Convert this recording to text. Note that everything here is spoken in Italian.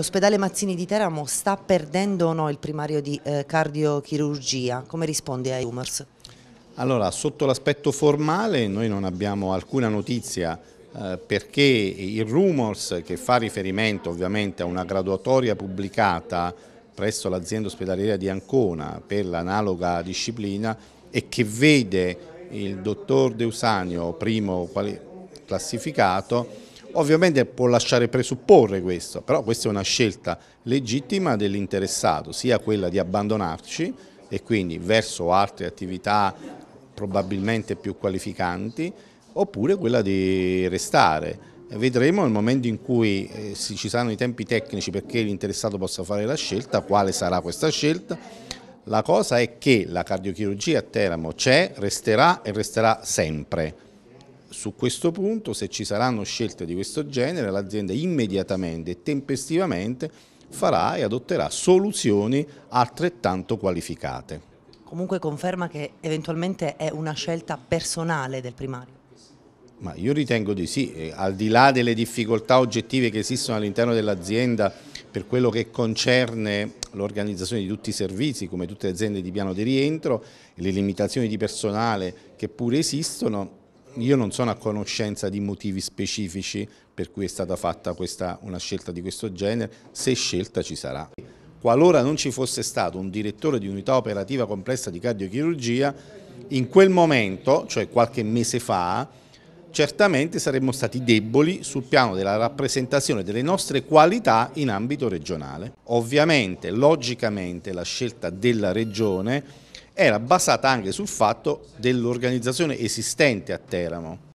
L'ospedale Mazzini di Teramo sta perdendo o no il primario di eh, cardiochirurgia? Come risponde ai rumors? Allora, sotto l'aspetto formale noi non abbiamo alcuna notizia eh, perché il rumors che fa riferimento ovviamente a una graduatoria pubblicata presso l'azienda ospedaliera di Ancona per l'analoga disciplina e che vede il dottor Deusanio primo classificato Ovviamente può lasciare presupporre questo, però questa è una scelta legittima dell'interessato, sia quella di abbandonarci e quindi verso altre attività probabilmente più qualificanti, oppure quella di restare. Vedremo nel momento in cui eh, ci saranno i tempi tecnici perché l'interessato possa fare la scelta, quale sarà questa scelta. La cosa è che la cardiochirurgia a Teramo c'è, resterà e resterà sempre su questo punto, se ci saranno scelte di questo genere, l'azienda immediatamente e tempestivamente farà e adotterà soluzioni altrettanto qualificate. Comunque conferma che eventualmente è una scelta personale del primario. Ma io ritengo di sì, al di là delle difficoltà oggettive che esistono all'interno dell'azienda per quello che concerne l'organizzazione di tutti i servizi, come tutte le aziende di piano di rientro, le limitazioni di personale che pure esistono, io non sono a conoscenza di motivi specifici per cui è stata fatta questa, una scelta di questo genere, se scelta ci sarà. Qualora non ci fosse stato un direttore di unità operativa complessa di cardiochirurgia, in quel momento, cioè qualche mese fa, certamente saremmo stati deboli sul piano della rappresentazione delle nostre qualità in ambito regionale. Ovviamente, logicamente, la scelta della regione era basata anche sul fatto dell'organizzazione esistente a Teramo